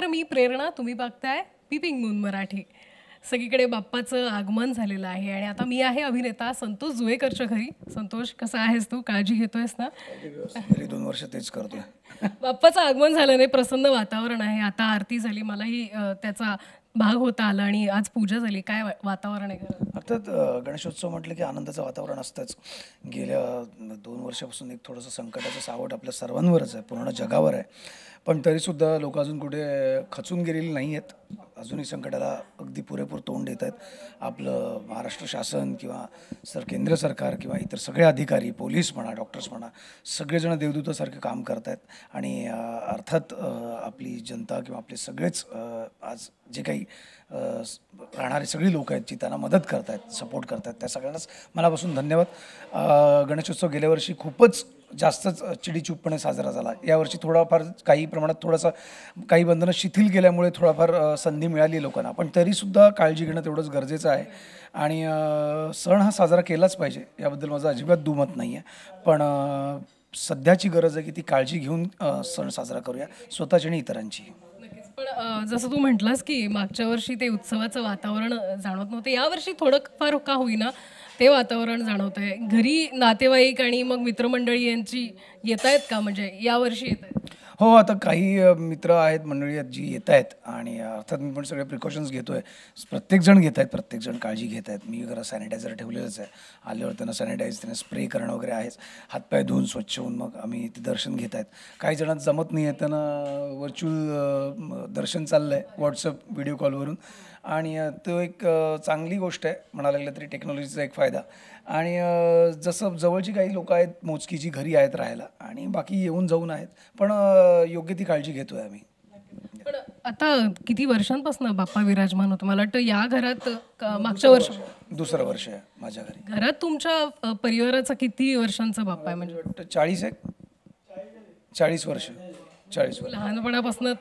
नमस्कार मी प्रेरणा तुम्ही बघताय पिपिंग मून मराठी सगळीकडे बाप्पाचं आगमन झालेलं आहे आणि आता मी आहे अभिनेता संतोष जुएकरच्या घरी संतोष कसा आहेस तू काळजी घेतोयस ना दोन वर्ष तेच करतोय बाप्पाचं आगमन झालं नाही प्रसन्न वातावरण आहे आता आरती झाली मलाही त्याचा भाग होता आला आणि आज पूजा झाली काय वातावरण आहे अर्थात गणेशोत्सव म्हटलं की आनंदाचं वातावरण असतंच गेल्या दोन वर्षापासून एक थोडंसं संकटाचं सावट आपल्या सर्वांवरच आहे पूर्ण जगावर आहे पण तरीसुद्धा लोक अजून कुठे खचून गेलेली नाही आहेत अजूनही संकटाला अगदी पुरेपूर तोंड देत आहेत आपलं महाराष्ट्र शासन किंवा सर केंद्र सरकार किंवा इतर सगळे अधिकारी पोलीस म्हणा डॉक्टर्स म्हणा सगळेजण देवदूतासारखं काम करत आहेत आणि अर्थात आपली जनता किंवा आपले सगळेच आज जे काही राहणारे सगळी लोक आहेत जी त्यांना मदत करत आहेत सपोर्ट करत आहेत त्या सगळ्यांनाच मनापासून धन्यवाद गणेशोत्सव गेल्या वर्षी खूपच जास्तच चिडीचूपणे साजरा झाला यावर्षी थोडाफार काही प्रमाणात थोडासा काही बंधनं शिथिल केल्यामुळे थोडाफार संधी मिळाली लोकांना पण तरीसुद्धा काळजी घेणं तेवढंच गरजेचं आहे आणि सण हा साजरा केलाच पाहिजे याबद्दल माझं अजिबात दुमत नाही आहे पण सध्याची गरज आहे की ती काळजी घेऊन सण साजरा करूया स्वतःची आणि इतरांची पण जसं तू म्हटलंस की मागच्या वर्षी ते उत्सवाचं वातावरण जाणवत नव्हतं यावर्षी थोडं फार का होईना ते वातावरण जाणवत आहे घरी नातेवाईक आणि मग मित्रमंडळी यांची येत आहेत का म्हणजे यावर्षी येत आहेत हो आता काही मित्र आहेत मंडळी आहेत जी येत आहेत आणि अर्थात मी पण सगळे प्रिकॉशन्स घेतोय प्रत्येकजण घेत आहेत प्रत्येकजण काळजी घेत आहेत मी घरात सॅनिटायझर ठेवलेलंच आहे आल्यावर त्यांना सॅनिटाईज त्यांना स्प्रे करणं वगैरे आहेच हातपाय धुवून स्वच्छ होऊन मग आम्ही ते दर्शन घेत आहेत काही जणांना जमत नाही आहे त्यांना व्हर्च्युअल दर्शन चाललं आहे व्हॉट्सअप व्हिडिओ कॉलवरून आणि तो एक चांगली गोष्ट आहे म्हणायला गेलं तरी टेक्नॉलॉजीचा एक फायदा आणि जसं जवळची काही लोक आहेत मोजकीची घरी आहेत राहायला आणि बाकी येऊन जाऊन आहेत पण योग्य ती काळजी घेतो आहे आम्ही पण आता किती वर्षांपासून बाप्पा विराजमान होतो मला वाटतं या घरात मागच्या वर्ष दुसरं वर्ष आहे माझ्या घरी घरात तुमच्या परिवाराचा किती वर्षांचा बाप्पा आहे म्हणजे वाटतं चाळीस आहे चाळीस वर्ष चाळीस लहानपणापासून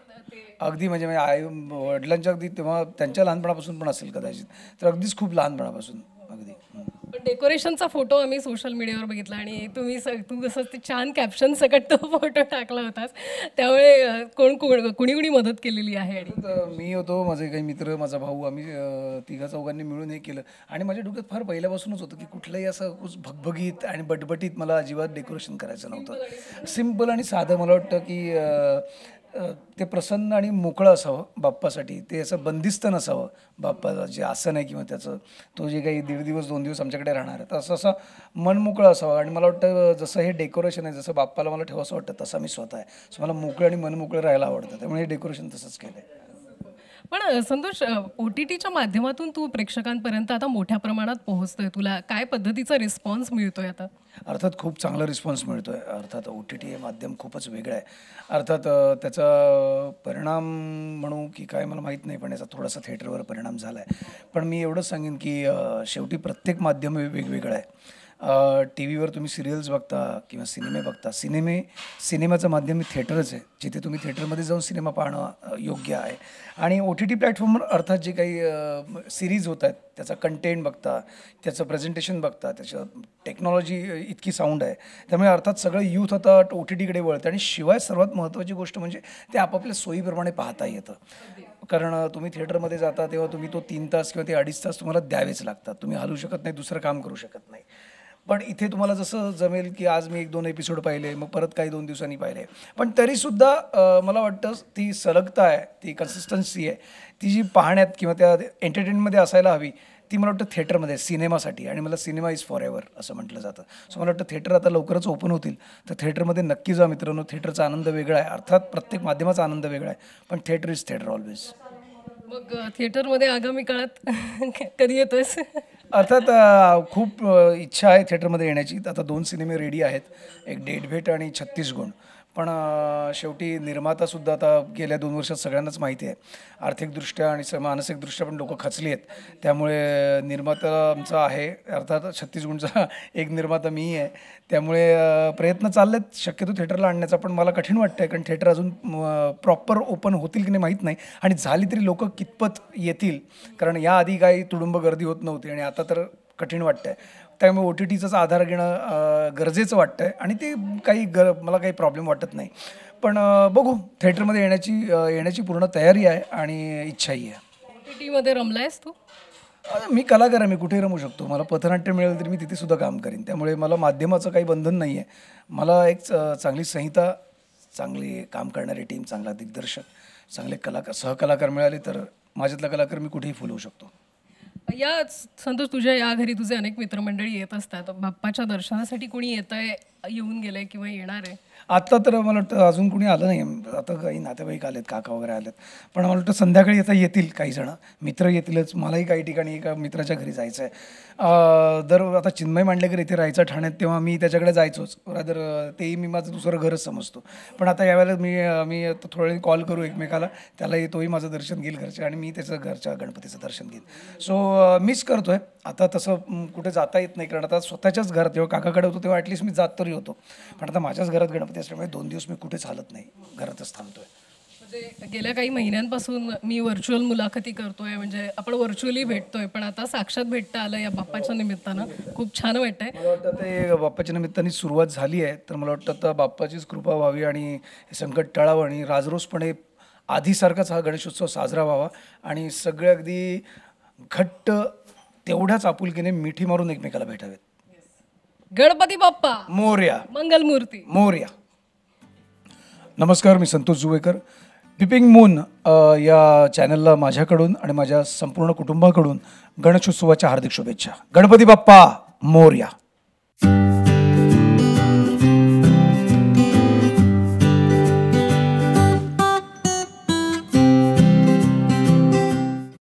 अगदी म्हणजे, म्हणजे आई वडिलांच्या अगदी तेव्हा त्यांच्या लहानपणापासून पण असेल कदाचित तर अगदीच खूप लहानपणापासून डेकोरेशनचा फोटो आम्ही सोशल मीडियावर बघितला आणि तुम्ही स तू जसं ते छान कॅप्शन सकट तो फोटो टाकला होतास त्यामुळे कोण कोण कुणी कुणी मदत केलेली आहे मी होतो माझे काही मित्र माझा भाऊ आम्ही तिघा चौघांनी मिळून हे केलं आणि माझ्या डोक्यात फार पहिल्यापासूनच होतं की कुठलंही असं भगभगीत आणि बटबटीत मला अजिबात डेकोरेशन करायचं नव्हतं सिम्पल आणि साधं मला वाटतं की ते प्रसन्न आणि मोकळं असावं बाप्पासाठी ते असं बंदिस्त नसावं बाप्पाचं जे आसन आहे किंवा त्याचं तो जे काही दीड दिवस दोन दिवस आमच्याकडे राहणार आहे तसं असं मन मोकळं असावं आणि मला वाटतं जसं हे डेकोरेशन आहे जसं बाप्पाला मला ठेवायचं असं वाटतं तसं मी स्वतः आहे सो मला मोकळं आणि मन मोकळं राहायला आवडतं त्यामुळे हे डेकोरेशन तसंच केलं आहे पण संतोष ओ टी टीच्या माध्यमातून तू प्रेक्षकांपर्यंत आता मोठ्या प्रमाणात पोहोचतोय तुला काय पद्धतीचा रिस्पॉन्स मिळतोय आता अर्थात खूप चांगला रिस्पॉन्स मिळतोय अर्थात ओ टी टी हे माध्यम खूपच वेगळं आहे अर्थात त्याचा परिणाम म्हणू की काय मला माहीत नाही पण याचा थोडासा थिएटरवर परिणाम झाला आहे पण मी एवढंच सांगेन की शेवटी प्रत्येक माध्यम वेगवेगळं आहे टी व्हीवर तुम्ही सिरियल्स बघता किंवा सिनेमे बघता सिनेमे सिनेमाचं माध्यम थिएटरच आहे जिथे तुम्ही थिएटरमध्ये जाऊन सिनेमा पाहणं योग्य आहे आणि ओ टी टी प्लॅटफॉर्मवर अर्थात जे काही सिरीज होत आहेत त्याचा कंटेंट बघता त्याचं प्रेझेंटेशन बघता त्याच्या टेक्नॉलॉजी इतकी साऊंड आहे त्यामुळे अर्थात सगळं यूथ आता ओ टी टीकडे वळतं आणि शिवाय सर्वात महत्त्वाची गोष्ट म्हणजे ते आपापल्या सोयीप्रमाणे पाहता येतं कारण तुम्ही थिएटरमध्ये जाता तेव्हा तुम्ही तो तीन तास किंवा ते अडीच तास तुम्हाला द्यावेच लागतात तुम्ही हलू शकत नाही दुसरं काम करू शकत नाही पण इथे तुम्हाला जसं जमेल की आज मी एक दोन एपिसोड पाहिले मग परत काही दोन दिवसांनी पाहिले पण तरीसुद्धा मला वाटतं ती सलगता आहे ती कन्सिस्टन्सी आहे ती जी पाहण्यात किंवा त्या एंटरटेनमध्ये असायला हवी ती मला वाटतं थिएटरमध्ये सिनेमासाठी आणि मला सिनेमा इज फॉर एव्हर असं म्हटलं जातं सो मला वाटतं थिएटर आता लवकरच ओपन होतील तर थिएटरमध्ये नक्की जा मित्रांनो थिएटरचा आनंद वेगळा आहे अर्थात प्रत्येक माध्यमाचा आनंद वेगळा आहे पण थिएटर इज थिएटर ऑलवेज मग थिएटरमध्ये आगामी काळात कधी येतोयस अर्थात खूप इच्छा आहे थिएटरमध्ये येण्याची आता दोन सिनेमे रेडी आहेत एक भेट आणि छत्तीस गुण पण शेवटी निर्मातासुद्धा आता गेल्या दोन वर्षात सगळ्यांनाच माहिती आहे आर्थिकदृष्ट्या आणि स मानसिकदृष्ट्या पण लोक खचली आहेत त्यामुळे निर्माता आमचा आहे अर्थात छत्तीसगडचा एक निर्माता मी आहे त्यामुळे प्रयत्न चाललेत शक्यतो थिएटरला आणण्याचा पण मला कठीण वाटतं आहे कारण थिएटर अजून प्रॉपर ओपन होतील की नाही माहीत नाही आणि झाली तरी लोक कितपत येतील कारण याआधी काही तुडुंब गर्दी होत नव्हती आणि आता तर कठीण वाटतं आहे त्यामुळे ओ टी टीचाच आधार घेणं गरजेचं वाटतं आहे आणि ते काही गर मला काही प्रॉब्लेम वाटत नाही पण बघू थिएटरमध्ये येण्याची येण्याची पूर्ण तयारी आहे आणि इच्छाही आहे ओ टी टीमध्ये रमला आहेस तू मी कलाकार आहे मी कुठे रमू शकतो मला पथनाट्य मिळेल तरी मी तिथेसुद्धा काम करीन त्यामुळे मला माध्यमाचं काही बंधन नाही आहे मला एक चांगली संहिता चांगली काम करणारी टीम चांगला दिग्दर्शक चांगले कलाकार सहकलाकार मिळाले तर माझ्यातला कलाकार मी कुठेही फुलवू शकतो या संतोष तुझ्या या घरी तुझे अनेक मित्रमंडळी येत असतात बाप्पाच्या दर्शनासाठी कोणी येत आहे येऊन गेलंय किंवा येणार आहे आत्ता तर मला वाटतं अजून कोणी आलं नाही आता काही नातेवाईक आलेत काका वगैरे आलेत पण मला वाटतं संध्याकाळी आता येतील काही जण मित्र येतीलच मलाही काही ठिकाणी एका मित्राच्या घरी जायचं आहे दर आता चिन्मय मांडलेकर इथे राहायचं ठाण्यात तेव्हा मी त्याच्याकडे जायचोच रादर तेही मी माझं दुसरं घरच समजतो पण आता यावेळेला मी मी थोडं कॉल करू एकमेकाला त्यालाही तोही माझं दर्शन घेईल घरचे आणि मी त्याचं घरच्या गणपतीचं दर्शन घेईल सो मिस करतोय आता तसं कुठे जाता येत नाही कारण आता स्वतःच्याच घरात जेव्हा काकाकडे होतो तेव्हा ॲटलिस्ट मी जात तर होतो पण आता माझ्याच घरात गणपती असल्यामुळे दोन दिवस मी कुठेच हालत नाही घरातच थांबतोय म्हणजे गेल्या काही महिन्यांपासून मी व्हर्च्युअल मुलाखती करतोय म्हणजे आपण व्हर्च्युअली भेटतोय पण आता साक्षात भेटता आलं या बाप्पाच्या निमित्तानं खूप छान वाटतंय मला वाटतं ते बाप्पाच्या निमित्ताने सुरुवात झाली आहे तर मला वाटतं आता बाप्पाचीच कृपा व्हावी आणि संकट टाळावं आणि राजरोसपणे आधीसारखाच हा गणेशोत्सव साजरा व्हावा आणि सगळे अगदी घट्ट तेवढ्याच आपुलकीने मिठी मारून एकमेकाला भेटावेत गणपती बाप्पा मोर्या मंगलमूर्ती मोर्या नमस्कार मी संतोष जुवेकर पिपिंग मून या चॅनलला माझ्याकडून आणि माझ्या संपूर्ण कुटुंबाकडून गणेशोत्सवाच्या हार्दिक शुभेच्छा गणपती बाप्पा मोर्या